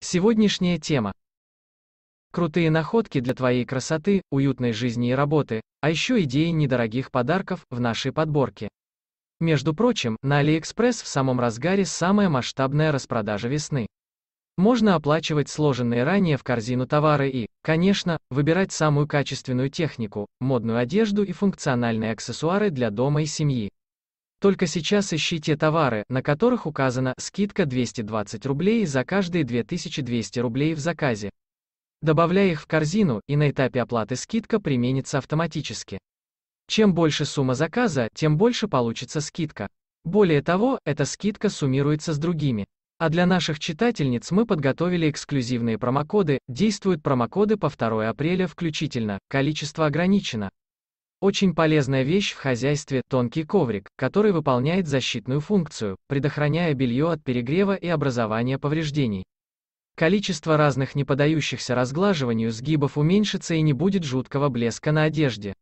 Сегодняшняя тема. Крутые находки для твоей красоты, уютной жизни и работы, а еще идеи недорогих подарков в нашей подборке. Между прочим, на AliExpress в самом разгаре самая масштабная распродажа весны. Можно оплачивать сложенные ранее в корзину товары и, конечно, выбирать самую качественную технику, модную одежду и функциональные аксессуары для дома и семьи. Только сейчас ищи те товары, на которых указана скидка 220 рублей за каждые 2200 рублей в заказе. Добавляй их в корзину, и на этапе оплаты скидка применится автоматически. Чем больше сумма заказа, тем больше получится скидка. Более того, эта скидка суммируется с другими. А для наших читательниц мы подготовили эксклюзивные промокоды, действуют промокоды по 2 апреля включительно, количество ограничено. Очень полезная вещь в хозяйстве – тонкий коврик, который выполняет защитную функцию, предохраняя белье от перегрева и образования повреждений. Количество разных неподающихся разглаживанию сгибов уменьшится и не будет жуткого блеска на одежде.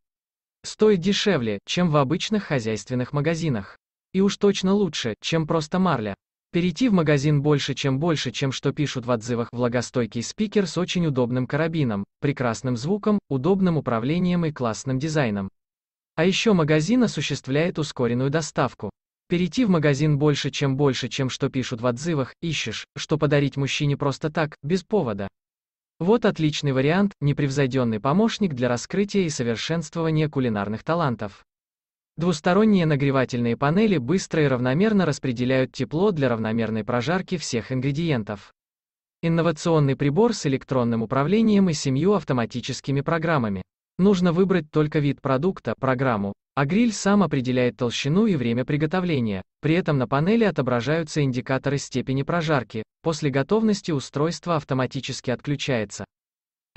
Стоит дешевле, чем в обычных хозяйственных магазинах. И уж точно лучше, чем просто марля. Перейти в магазин больше чем больше, чем что пишут в отзывах, влагостойкий спикер с очень удобным карабином, прекрасным звуком, удобным управлением и классным дизайном. А еще магазин осуществляет ускоренную доставку. Перейти в магазин больше чем больше, чем что пишут в отзывах, ищешь, что подарить мужчине просто так, без повода. Вот отличный вариант, непревзойденный помощник для раскрытия и совершенствования кулинарных талантов. Двусторонние нагревательные панели быстро и равномерно распределяют тепло для равномерной прожарки всех ингредиентов. Инновационный прибор с электронным управлением и семью автоматическими программами. Нужно выбрать только вид продукта, программу, а гриль сам определяет толщину и время приготовления. При этом на панели отображаются индикаторы степени прожарки. После готовности устройство автоматически отключается.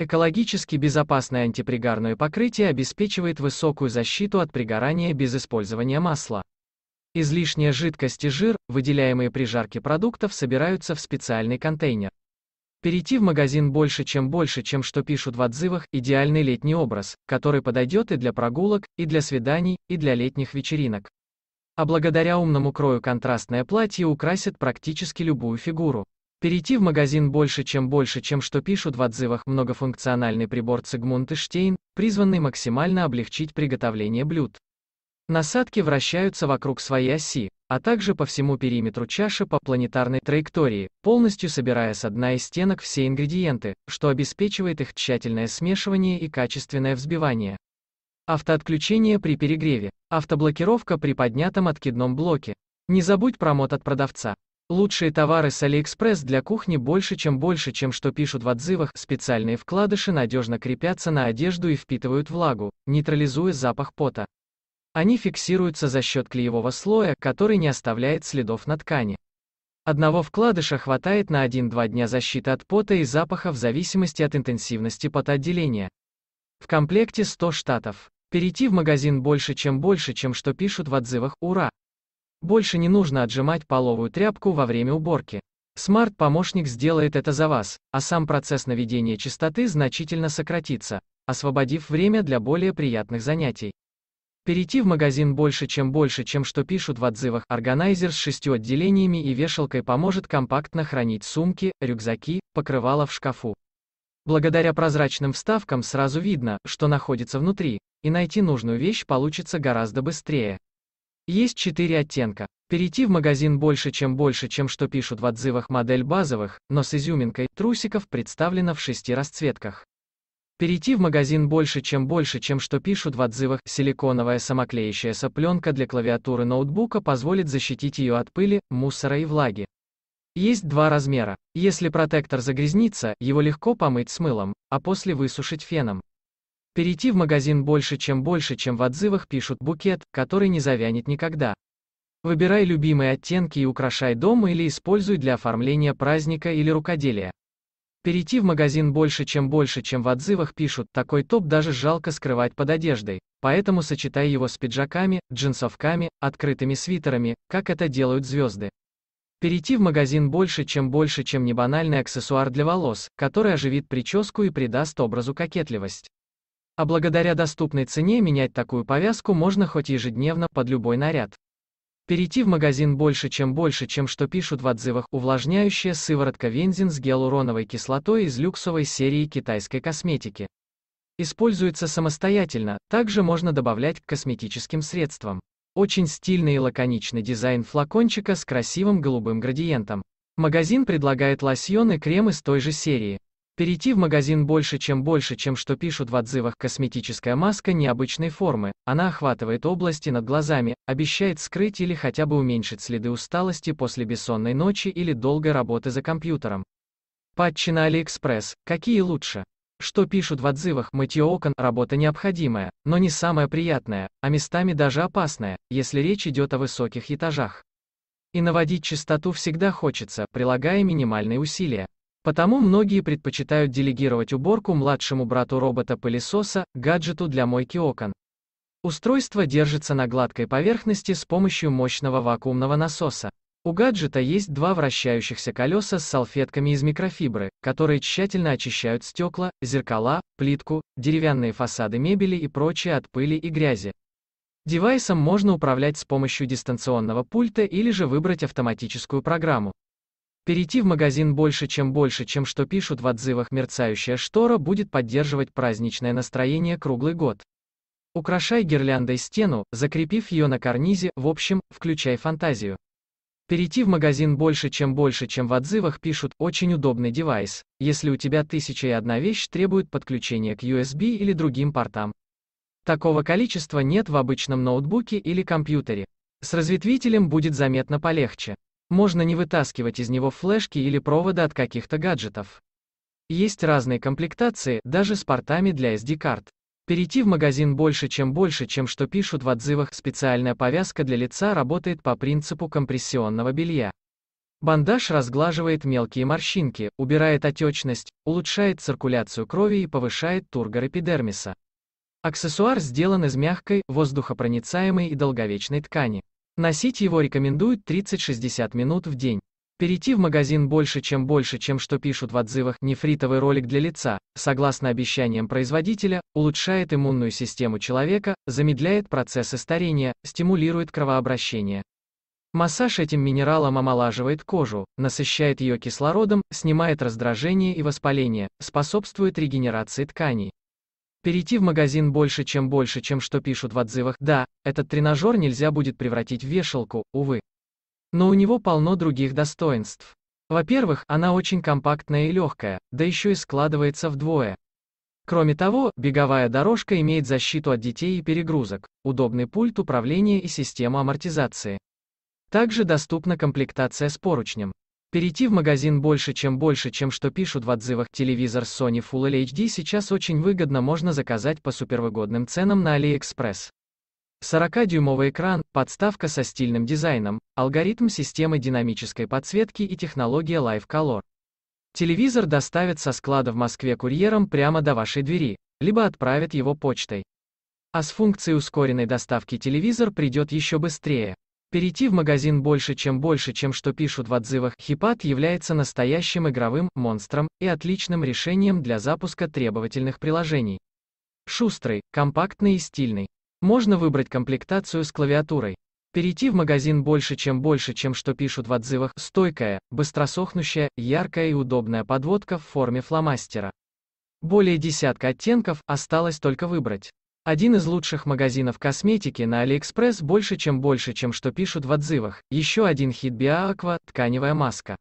Экологически безопасное антипригарное покрытие обеспечивает высокую защиту от пригорания без использования масла. Излишняя жидкость и жир, выделяемые при жарке продуктов, собираются в специальный контейнер. Перейти в магазин больше, чем больше, чем что пишут в отзывах, идеальный летний образ, который подойдет и для прогулок, и для свиданий, и для летних вечеринок. А благодаря умному крою контрастное платье украсит практически любую фигуру. Перейти в магазин «Больше, чем больше, чем что пишут в отзывах» многофункциональный прибор Цигмунд и Штейн, призванный максимально облегчить приготовление блюд. Насадки вращаются вокруг своей оси, а также по всему периметру чаши по планетарной траектории, полностью собирая с дна и стенок все ингредиенты, что обеспечивает их тщательное смешивание и качественное взбивание. Автоотключение при перегреве. Автоблокировка при поднятом откидном блоке. Не забудь про мод от продавца. Лучшие товары с AliExpress для кухни больше чем больше, чем что пишут в отзывах, специальные вкладыши надежно крепятся на одежду и впитывают влагу, нейтрализуя запах пота. Они фиксируются за счет клеевого слоя, который не оставляет следов на ткани. Одного вкладыша хватает на 1-2 дня защиты от пота и запаха в зависимости от интенсивности потоотделения. В комплекте 100 штатов. Перейти в магазин больше чем больше, чем что пишут в отзывах «Ура!» Больше не нужно отжимать половую тряпку во время уборки. Смарт-помощник сделает это за вас, а сам процесс наведения чистоты значительно сократится, освободив время для более приятных занятий. Перейти в магазин больше, чем больше, чем что пишут в отзывах. Органайзер с шестью отделениями и вешалкой поможет компактно хранить сумки, рюкзаки, покрывала в шкафу. Благодаря прозрачным вставкам сразу видно, что находится внутри, и найти нужную вещь получится гораздо быстрее. Есть четыре оттенка. Перейти в магазин больше, чем больше, чем что пишут в отзывах модель базовых, но с изюминкой, трусиков представлено в шести расцветках. Перейти в магазин больше, чем больше, чем что пишут в отзывах, силиконовая самоклеящаяся пленка для клавиатуры ноутбука позволит защитить ее от пыли, мусора и влаги. Есть два размера. Если протектор загрязнится, его легко помыть с мылом, а после высушить феном. Перейти в магазин больше, чем больше, чем в отзывах пишут букет, который не завянет никогда. Выбирай любимые оттенки и украшай дома или используй для оформления праздника или рукоделия. Перейти в магазин больше, чем больше, чем в отзывах пишут, такой топ даже жалко скрывать под одеждой, поэтому сочетай его с пиджаками, джинсовками, открытыми свитерами, как это делают звезды. Перейти в магазин больше, чем больше, чем небанальный аксессуар для волос, который оживит прическу и придаст образу кокетливость. А благодаря доступной цене менять такую повязку можно хоть ежедневно под любой наряд. Перейти в магазин больше, чем больше, чем что пишут в отзывах, увлажняющая сыворотка Вензин с гиалуроновой кислотой из люксовой серии китайской косметики. Используется самостоятельно, также можно добавлять к косметическим средствам. Очень стильный и лаконичный дизайн флакончика с красивым голубым градиентом. Магазин предлагает лосьоны, и кремы с той же серии. Перейти в магазин больше, чем больше, чем что пишут в отзывах. Косметическая маска необычной формы. Она охватывает области над глазами, обещает скрыть или хотя бы уменьшить следы усталости после бессонной ночи или долгой работы за компьютером. Патчи на Алиэкспресс. Какие лучше? Что пишут в отзывах, мытье окон – работа необходимая, но не самая приятная, а местами даже опасная, если речь идет о высоких этажах. И наводить чистоту всегда хочется, прилагая минимальные усилия. Потому многие предпочитают делегировать уборку младшему брату робота-пылесоса, гаджету для мойки окон. Устройство держится на гладкой поверхности с помощью мощного вакуумного насоса. У гаджета есть два вращающихся колеса с салфетками из микрофибры, которые тщательно очищают стекла, зеркала, плитку, деревянные фасады мебели и прочее от пыли и грязи. Девайсом можно управлять с помощью дистанционного пульта или же выбрать автоматическую программу. Перейти в магазин больше, чем больше, чем что пишут в отзывах «Мерцающая штора» будет поддерживать праздничное настроение круглый год. Украшай гирляндой стену, закрепив ее на карнизе, в общем, включай фантазию. Перейти в магазин больше, чем больше, чем в отзывах пишут, очень удобный девайс, если у тебя тысяча и одна вещь требует подключения к USB или другим портам. Такого количества нет в обычном ноутбуке или компьютере. С разветвителем будет заметно полегче. Можно не вытаскивать из него флешки или провода от каких-то гаджетов. Есть разные комплектации, даже с портами для SD-карт. Перейти в магазин больше, чем больше, чем что пишут в отзывах, специальная повязка для лица работает по принципу компрессионного белья. Бандаж разглаживает мелкие морщинки, убирает отечность, улучшает циркуляцию крови и повышает тургор эпидермиса. Аксессуар сделан из мягкой, воздухопроницаемой и долговечной ткани. Носить его рекомендуют 30-60 минут в день. Перейти в магазин больше, чем больше, чем что пишут в отзывах, нефритовый ролик для лица, согласно обещаниям производителя, улучшает иммунную систему человека, замедляет процессы старения, стимулирует кровообращение. Массаж этим минералом омолаживает кожу, насыщает ее кислородом, снимает раздражение и воспаление, способствует регенерации тканей. Перейти в магазин больше, чем больше, чем что пишут в отзывах, да, этот тренажер нельзя будет превратить в вешалку, увы. Но у него полно других достоинств. Во-первых, она очень компактная и легкая, да еще и складывается вдвое. Кроме того, беговая дорожка имеет защиту от детей и перегрузок, удобный пульт управления и систему амортизации. Также доступна комплектация с поручнем. Перейти в магазин больше, чем больше, чем что пишут в отзывах. Телевизор Sony Full HD сейчас очень выгодно можно заказать по супервыгодным ценам на AliExpress. 40-дюймовый экран, подставка со стильным дизайном, алгоритм системы динамической подсветки и технология Live Color. Телевизор доставят со склада в Москве курьером прямо до вашей двери, либо отправят его почтой. А с функцией ускоренной доставки телевизор придет еще быстрее. Перейти в магазин больше, чем больше, чем что пишут в отзывах, Хипат является настоящим игровым монстром и отличным решением для запуска требовательных приложений. Шустрый, компактный и стильный. Можно выбрать комплектацию с клавиатурой. Перейти в магазин больше, чем больше, чем что пишут в отзывах, стойкая, быстросохнущая, яркая и удобная подводка в форме фломастера. Более десятка оттенков осталось только выбрать. Один из лучших магазинов косметики на Алиэкспресс больше чем больше, чем что пишут в отзывах. Еще один хит Биоаква – тканевая маска.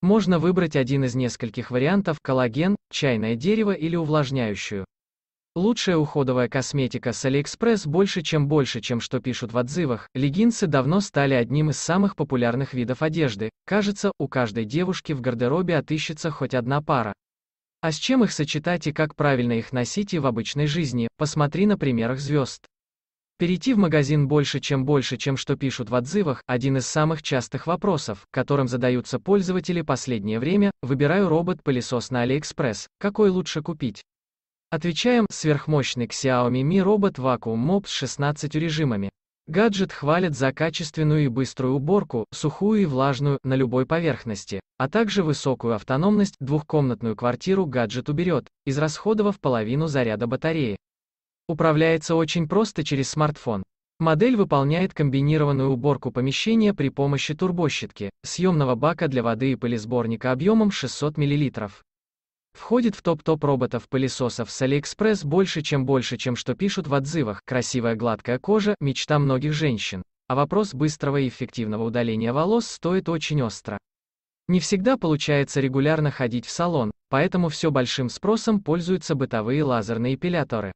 Можно выбрать один из нескольких вариантов – коллаген, чайное дерево или увлажняющую. Лучшая уходовая косметика с Алиэкспресс больше чем больше, чем что пишут в отзывах. Легинсы давно стали одним из самых популярных видов одежды. Кажется, у каждой девушки в гардеробе отыщется хоть одна пара. А с чем их сочетать и как правильно их носить и в обычной жизни, посмотри на примерах звезд. Перейти в магазин больше, чем больше, чем что пишут в отзывах, один из самых частых вопросов, которым задаются пользователи последнее время, выбираю робот-пылесос на AliExpress, какой лучше купить? Отвечаем, сверхмощный Xiaomi Mi Robot Vacuum Mop с 16 режимами. Гаджет хвалят за качественную и быструю уборку, сухую и влажную, на любой поверхности, а также высокую автономность, двухкомнатную квартиру гаджет уберет, израсходовав половину заряда батареи. Управляется очень просто через смартфон. Модель выполняет комбинированную уборку помещения при помощи турбощитки, съемного бака для воды и пылесборника объемом 600 мл. Входит в топ-топ роботов-пылесосов с Алиэкспресс больше, чем больше, чем что пишут в отзывах. Красивая гладкая кожа – мечта многих женщин. А вопрос быстрого и эффективного удаления волос стоит очень остро. Не всегда получается регулярно ходить в салон, поэтому все большим спросом пользуются бытовые лазерные эпиляторы.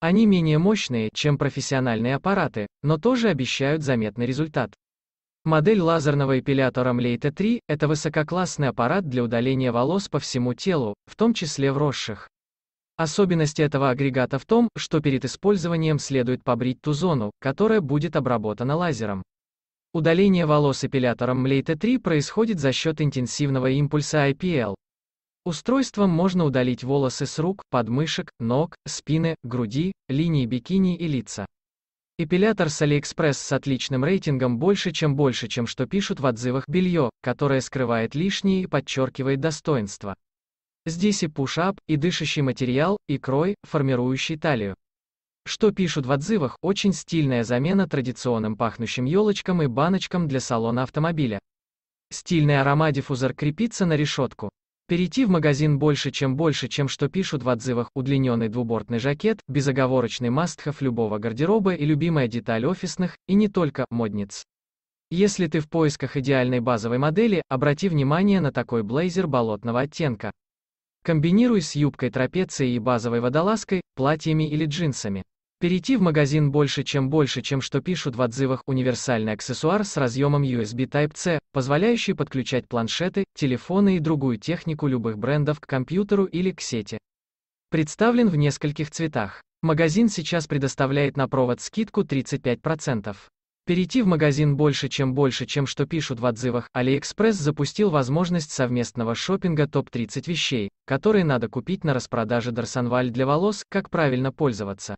Они менее мощные, чем профессиональные аппараты, но тоже обещают заметный результат. Модель лазерного эпилятора Млейта 3 – это высококлассный аппарат для удаления волос по всему телу, в том числе вросших. Особенность этого агрегата в том, что перед использованием следует побрить ту зону, которая будет обработана лазером. Удаление волос эпилятором Млейта 3 происходит за счет интенсивного импульса IPL. Устройством можно удалить волосы с рук, подмышек, ног, спины, груди, линии бикини и лица. Эпилятор с Алиэкспресс с отличным рейтингом больше, чем больше, чем что пишут в отзывах белье, которое скрывает лишнее и подчеркивает достоинство. Здесь и пушап, и дышащий материал, и крой, формирующий талию. Что пишут в отзывах, очень стильная замена традиционным пахнущим елочкам и баночкам для салона автомобиля. Стильный аромадиффузор крепится на решетку. Перейти в магазин больше, чем больше, чем что пишут в отзывах, удлиненный двубортный жакет, безоговорочный мастхов любого гардероба и любимая деталь офисных, и не только, модниц. Если ты в поисках идеальной базовой модели, обрати внимание на такой блейзер болотного оттенка. Комбинируй с юбкой трапецией и базовой водолазкой, платьями или джинсами. Перейти в магазин больше чем больше, чем что пишут в отзывах, универсальный аксессуар с разъемом USB Type-C, позволяющий подключать планшеты, телефоны и другую технику любых брендов к компьютеру или к сети. Представлен в нескольких цветах. Магазин сейчас предоставляет на провод скидку 35%. Перейти в магазин больше чем больше, чем что пишут в отзывах, AliExpress запустил возможность совместного шопинга топ-30 вещей, которые надо купить на распродаже Дарсонваль для волос, как правильно пользоваться.